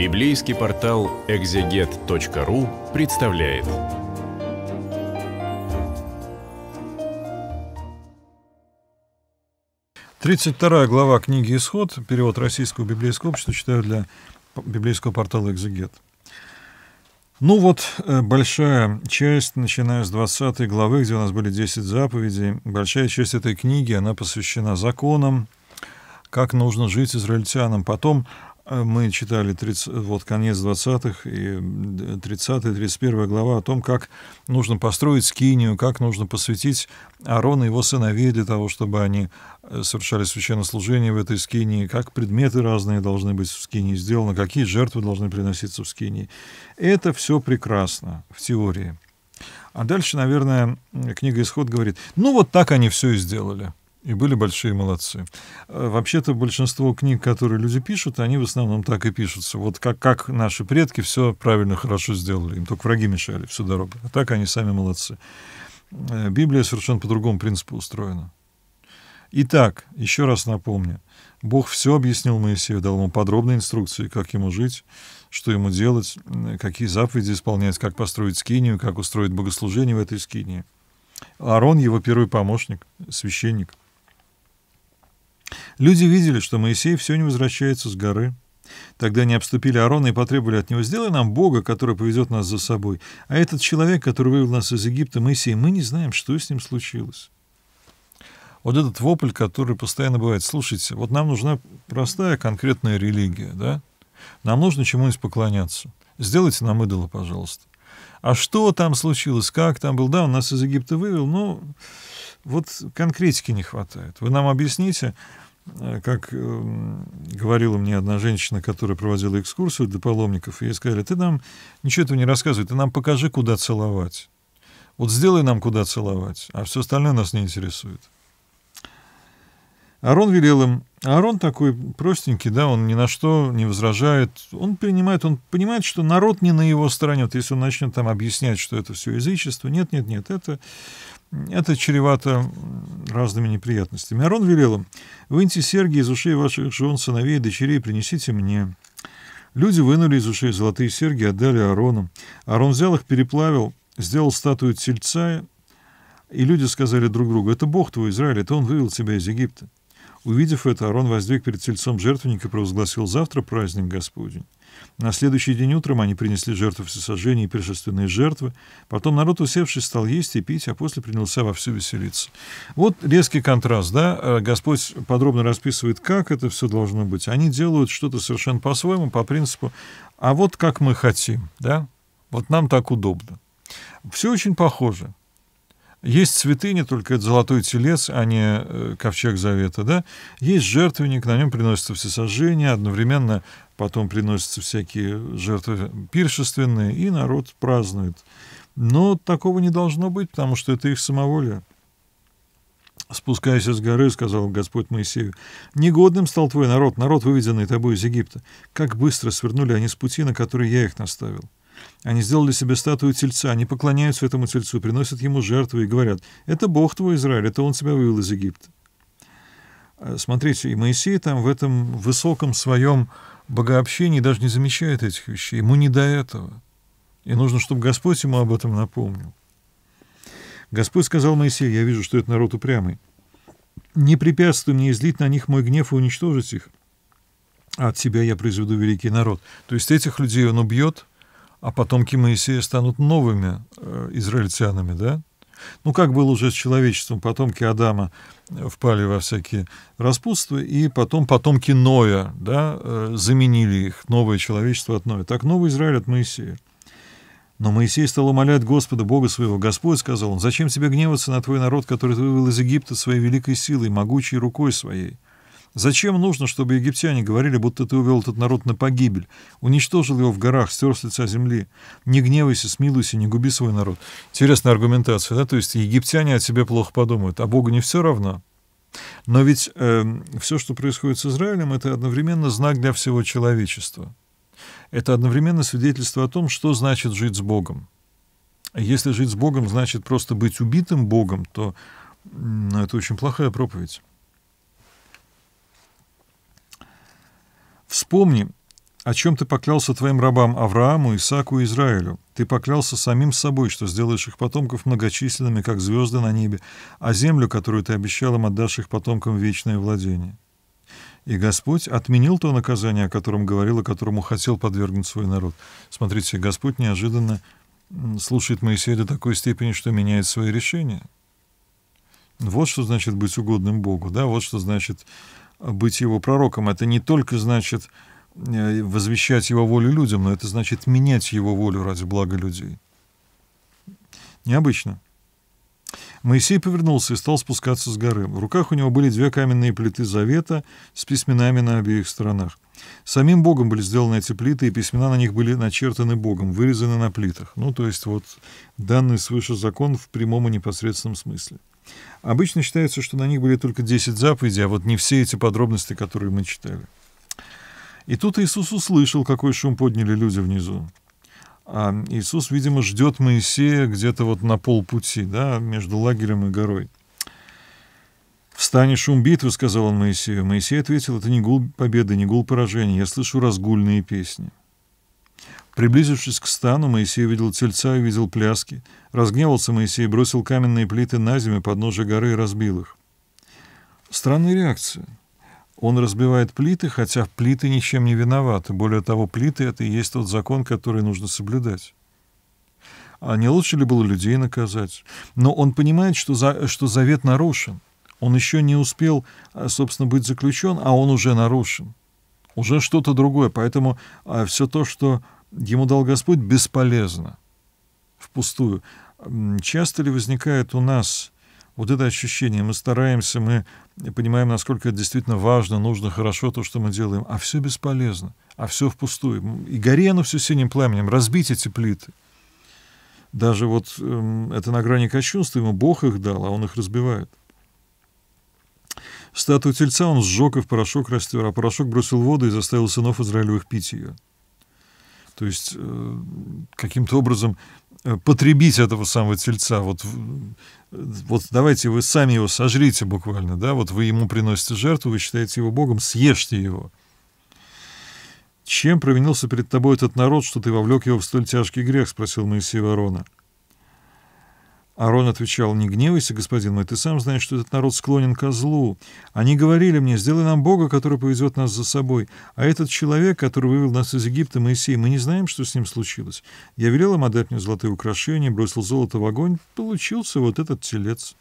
Библейский портал экзегет.ру представляет. Тридцать вторая глава книги «Исход», перевод российского библейского общества, читаю для библейского портала «Экзегет». Ну вот, э, большая часть, начиная с 20 главы, где у нас были 10 заповедей, большая часть этой книги, она посвящена законам, как нужно жить израильтянам. Потом а мы читали 30, вот конец 20-х и 30-е, 31 глава о том, как нужно построить скинию, как нужно посвятить Аарона и его сыновей для того, чтобы они э, совершали священнослужение в этой скинии, как предметы разные должны быть в скинии сделаны, какие жертвы должны приноситься в скинии. Это все прекрасно в теории. А дальше, наверное, книга «Исход» говорит, ну вот так они все и сделали. И были большие молодцы. Э, вообще-то большинство книг, которые люди пишут, они в основном так и пишутся. Вот как, как наши предки все правильно, хорошо сделали. Им только враги мешали всю дорогу. А так они сами молодцы. Э, Библия совершенно по другому принципу устроена. Итак, еще раз напомню. Бог все объяснил Моисею, дал ему подробные инструкции, как ему жить, что ему делать, какие заповеди исполнять, как построить скинию, как устроить богослужение в этой скинии. Аарон его первый помощник, священник. Люди видели, что Моисей все не возвращается с горы. Тогда они обступили Аарона и потребовали от него, сделай нам Бога, который поведет нас за собой. А этот человек, который вывел нас из Египта, Моисей, мы не знаем, что с ним случилось. Вот этот вопль, который постоянно бывает, слушайте, вот нам нужна простая конкретная религия, да? Нам нужно чему-нибудь поклоняться. Сделайте нам идола, пожалуйста а что там случилось, как там был, да, он нас из Египта вывел, но вот конкретики не хватает. Вы нам объясните, э, как эм, говорила мне одна женщина, которая проводила экскурсию для паломников, ей сказали, ты нам ничего этого не рассказывай, ты нам покажи, куда целовать. Вот сделай нам, куда целовать, а все остальное нас не интересует. Арон велел им, Арон такой простенький, да, он ни на что не возражает. Он принимает, он понимает, что народ не на его стороне. Вот если он начнет там объяснять, что это все язычество, нет, нет, нет, это, это чревато разными неприятностями. Арон велел им, выньте серги из ушей ваших жен, сыновей и дочерей, принесите мне. Люди вынули из ушей золотые серги, отдали Арону. Арон взял их, переплавил, сделал статую тельца, и люди сказали друг другу, это Бог твой, Израиль, это он вывел тебя из Египта. Увидев это, Арон воздвиг перед тельцом жертвенника и провозгласил «Завтра праздник Господень». На следующий день утром они принесли жертву всесожжения и пришественные жертвы. Потом народ, усевшись, стал есть и пить, а после принялся вовсю веселиться. Вот резкий контраст, да? Э, Господь подробно расписывает, как это все должно быть. Они делают что-то совершенно по-своему, по принципу «а вот как мы хотим», да? Вот нам так удобно. Все очень похоже. Есть святыня, только это золотой телец, а не э, ковчег завета, да? Есть жертвенник, на нем приносятся все сожжения, одновременно потом приносятся всякие жертвы пиршественные, и народ празднует. Но такого не должно быть, потому что это их самоволя. «Спускаясь с горы, — сказал Господь Моисею, — негодным стал твой народ, народ, выведенный тобой из Египта. Как быстро свернули они с пути, на который я их наставил». Они сделали себе статую тельца, они поклоняются этому тельцу, приносят ему жертвы и говорят, «Это Бог твой, Израиль, это он тебя вывел из Египта». А, смотрите, и Моисей там в этом высоком своем богообщении даже не замечает этих вещей. Ему не до этого. И нужно, чтобы Господь ему об этом напомнил. Господь сказал Моисею, я вижу, что этот народ упрямый. Не препятствуй мне излить на них мой гнев и уничтожить их. А от тебя я произведу великий народ. То есть этих людей он убьет, а потомки Моисея станут новыми э, израильтянами, да? Ну, как было уже с человечеством, потомки Адама э, впали во всякие распутства, и потом потомки Ноя, да, э, заменили их, новое человечество от Ноя. Так новый Израиль от Моисея. Но Моисей стал умолять Господа, Бога своего. Господь сказал он, «Зачем тебе гневаться на твой народ, который ты вывел из Египта своей великой силой, могучей рукой своей?» Зачем нужно, чтобы египтяне говорили, будто ты увел этот народ на погибель, уничтожил его в горах, стер с лица земли? Не гневайся, смилуйся, не губи свой народ. Интересная аргументация, да? То есть египтяне о тебе плохо подумают, а Богу не все равно. Но ведь э, эм, все, что происходит с Израилем, это одновременно знак для всего человечества. Это одновременно свидетельство о том, что значит жить с Богом. Если жить с Богом значит просто быть убитым Богом, то э, это очень плохая проповедь. Вспомни, о чем ты поклялся твоим рабам Аврааму, Исаку и Израилю. Ты поклялся самим собой, что сделаешь их потомков многочисленными, как звезды на небе, а землю, которую ты обещал им, отдашь их потомкам вечное владение. И Господь отменил то наказание, о котором говорил, и которому хотел подвергнуть свой народ. Смотрите, Господь неожиданно слушает Моисея до такой степени, что меняет свои решения. Вот что значит быть угодным Богу, да, вот что значит быть его пророком. Это не только значит э, возвещать его волю людям, но это значит менять его волю ради блага людей. Необычно. Моисей повернулся и стал спускаться с горы. В руках у него были две каменные плиты завета с письменами на обеих сторонах. Самим Богом были сделаны эти плиты, и письмена на них были начертаны Богом, вырезаны на плитах. Ну, то есть вот данный свыше закон в прямом и непосредственном смысле. Обычно считается, что на них были только 10 заповедей, а вот не все эти подробности, которые мы читали. И тут Иисус услышал, какой шум подняли люди внизу. А Иисус, видимо, ждет Моисея где-то вот на полпути, да, между лагерем и горой. «Встань, шум битвы», — сказал он Моисею. Моисей ответил, «Это не гул победы, не гул поражения. Я слышу разгульные песни». Приблизившись к стану, Моисей увидел тельца и увидел пляски. Разгневался Моисей, бросил каменные плиты на землю под ножи горы и разбил их. Странная реакция. Он разбивает плиты, хотя плиты ничем не виноваты. Более того, плиты — это и есть тот закон, который нужно соблюдать. А не лучше ли было людей наказать? Но он понимает, что, за, что завет нарушен. Он еще не успел, а, собственно, быть заключен, а он уже нарушен. Уже что-то другое. Поэтому а, все то, что ему дал Господь, бесполезно, впустую. Часто ли возникает у нас вот это ощущение, мы стараемся, мы понимаем, насколько это действительно важно, нужно, хорошо то, что мы делаем, а все бесполезно, а все впустую. И горе оно все синим пламенем, разбить эти плиты. Даже вот эм, это на грани кощунства, ему Бог их дал, а он их разбивает. Статую тельца он сжег и в порошок растер, а порошок бросил в воду и заставил сынов Израилевых пить ее. То есть э, каким-то образом э, потребить этого самого тельца. Вот, э, вот давайте вы сами его сожрите буквально, да, вот вы ему приносите жертву, вы считаете его Богом, съешьте его. «Чем провинился перед тобой этот народ, что ты вовлек его в столь тяжкий грех?» — спросил Моисей Ворона. Арон отвечал, «Не гневайся, господин мой, ты сам знаешь, что этот народ склонен ко злу. Они говорили мне, сделай нам Бога, который повезет нас за собой. А этот человек, который вывел нас из Египта, Моисей, мы не знаем, что с ним случилось. Я велел им отдать мне золотые украшения, бросил золото в огонь, получился вот этот телец».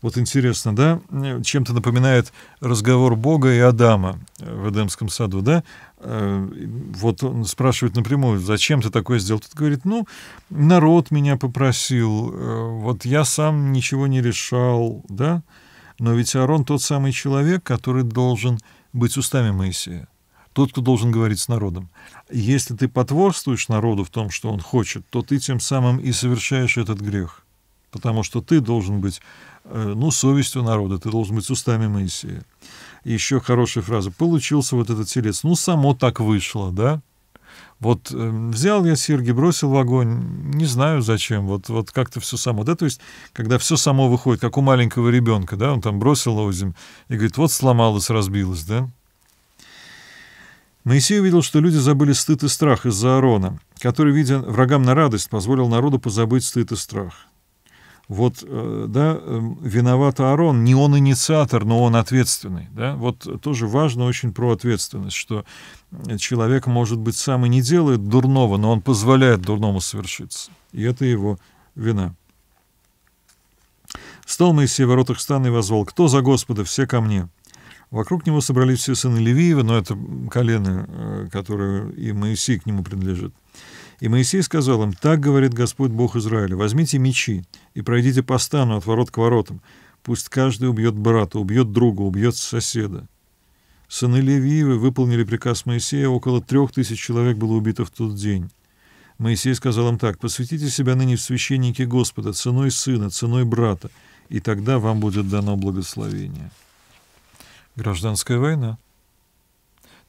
Вот интересно, да, чем-то напоминает разговор Бога и Адама в Эдемском саду, да? Э, вот он спрашивает напрямую, зачем ты такое сделал? Тут говорит, ну, народ меня попросил, э, вот я сам ничего не решал, да? Но ведь Аарон тот самый человек, который должен быть устами Моисея тот, кто должен говорить с народом. Если ты потворствуешь народу в том, что он хочет, то ты тем самым и совершаешь этот грех потому что ты должен быть, э, ну, совестью народа, ты должен быть устами Моисея. И еще хорошая фраза. Получился вот этот телец. Ну, само так вышло, да? Вот э, взял я серьги, бросил в огонь, не знаю зачем, вот, вот как-то все само, да, то есть, когда все само выходит, как у маленького ребенка, да, он там бросил озим и говорит, вот сломалось, разбилось, да. Моисей увидел, что люди забыли стыд и страх из-за Аарона, который, видя врагам на радость, позволил народу позабыть стыд и страх вот, э, да, эм, виноват Аарон, не он инициатор, но он ответственный, да, вот тоже важно очень про ответственность, что э, человек, может быть, сам и не делает дурного, но он позволяет дурному совершиться, и это его вина. Стал Моисей в воротах стана и возвал, «Кто за Господа? Все ко мне!» Вокруг него собрались все сыны Левиева, но это колено, э, которое и Моисей к нему принадлежит – и Моисей сказал им, «Так говорит Господь Бог Израиля, возьмите мечи и пройдите по стану от ворот к воротам. Пусть каждый убьет брата, убьет друга, убьет соседа». Сыны Левиевы выполнили приказ Моисея, около трех тысяч человек было убито в тот день. Моисей сказал им так, «Посвятите себя ныне в священники Господа, ценой сына, ценой брата, и тогда вам будет дано благословение». Гражданская война.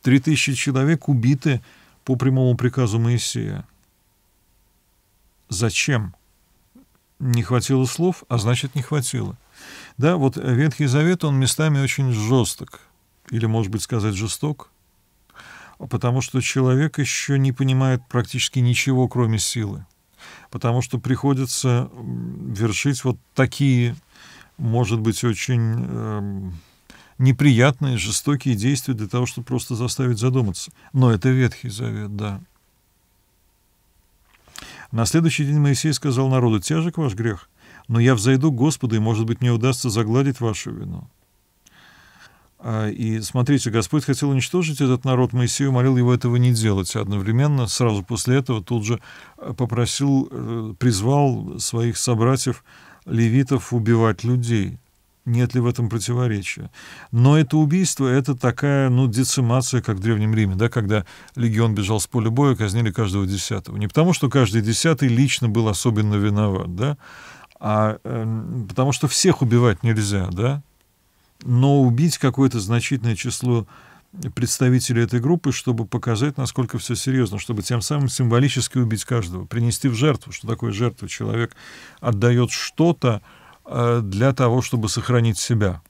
Три тысячи человек убиты по прямому приказу Моисея. Зачем? Не хватило слов, а значит, не хватило. Да, вот Ветхий Завет, он местами очень жесток, или, может быть, сказать, жесток, потому что человек еще не понимает практически ничего, кроме силы, потому что приходится вершить вот такие, может быть, очень э, неприятные, жестокие действия для того, чтобы просто заставить задуматься. Но это Ветхий Завет, да. На следующий день Моисей сказал народу, «Тяжек ваш грех, но я взойду к Господу, и, может быть, мне удастся загладить вашу вину». А, и смотрите, Господь хотел уничтожить этот народ, Моисей умолил его этого не делать. Одновременно, сразу после этого, тут же э, попросил, э, призвал своих собратьев левитов убивать людей – нет ли в этом противоречия. Но это убийство, это такая, ну, децимация, как в Древнем Риме, да, когда легион бежал с поля боя, казнили каждого десятого. Не потому, что каждый десятый лично был особенно виноват, да, а э, потому что всех убивать нельзя, да, но убить какое-то значительное число представителей этой группы, чтобы показать, насколько все серьезно, чтобы тем самым символически убить каждого, принести в жертву, что такое жертва. Человек отдает что-то, Э, для того, чтобы сохранить себя.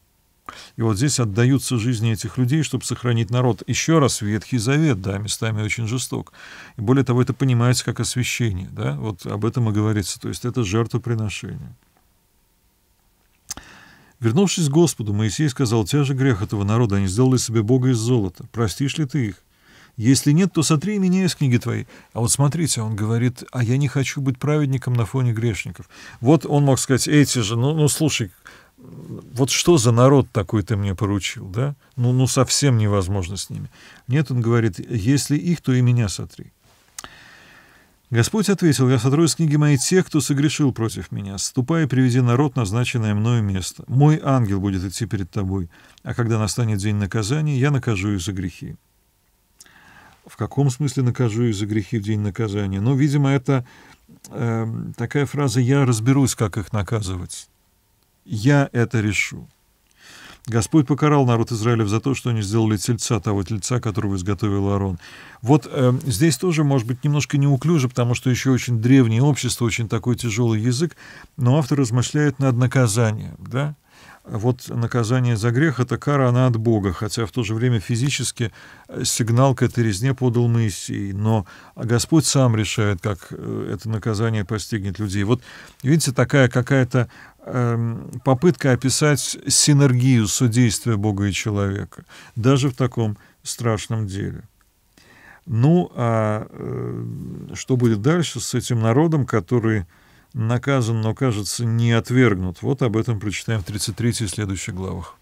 И вот здесь отдаются жизни этих людей, чтобы сохранить народ. Еще раз, Ветхий Завет, да, местами очень жесток. И более того, это понимается как освящение, да, вот об этом и говорится. То есть это жертвоприношение. Вернувшись к Господу, Моисей сказал, "Тя же грех этого народа, они сделали себе Бога из золота. Простишь ли ты их?» Если нет, то сотри меня из книги твоей. А вот смотрите, он говорит, а я не хочу быть праведником на фоне грешников. Вот он мог сказать, эти же, ну, ну слушай, вот что за народ такой ты мне поручил, да? Ну, ну совсем невозможно с ними. Нет, он говорит, если их, то и меня сотри. Господь ответил, «Я сотру из книги моей тех, кто согрешил против меня. Ступай и приведи народ, назначенное мною место. Мой ангел будет идти перед тобой, а когда настанет день наказания, я накажу их за грехи» в каком смысле накажу их за грехи в день наказания. Но, ну, видимо, это э, такая фраза «я разберусь, как их наказывать». «Я это решу». Господь покарал народ Израилев за то, что они сделали тельца, того тельца, которого изготовил Арон. Вот э, здесь тоже, может быть, немножко неуклюже, потому что еще очень древнее общество, очень такой тяжелый язык, но автор размышляет над наказанием, да? вот наказание за грех — это кара, она от Бога, хотя в то же время физически э, сигнал к этой резне подал Моисей. Но Господь сам решает, как э, это наказание постигнет людей. Вот, видите, такая какая-то эм, попытка описать синергию содействия Бога и человека, даже в таком страшном деле. Ну, а э, что будет дальше с этим народом, который наказан, но, кажется, не отвергнут. Вот об этом прочитаем в 33 и следующих главах.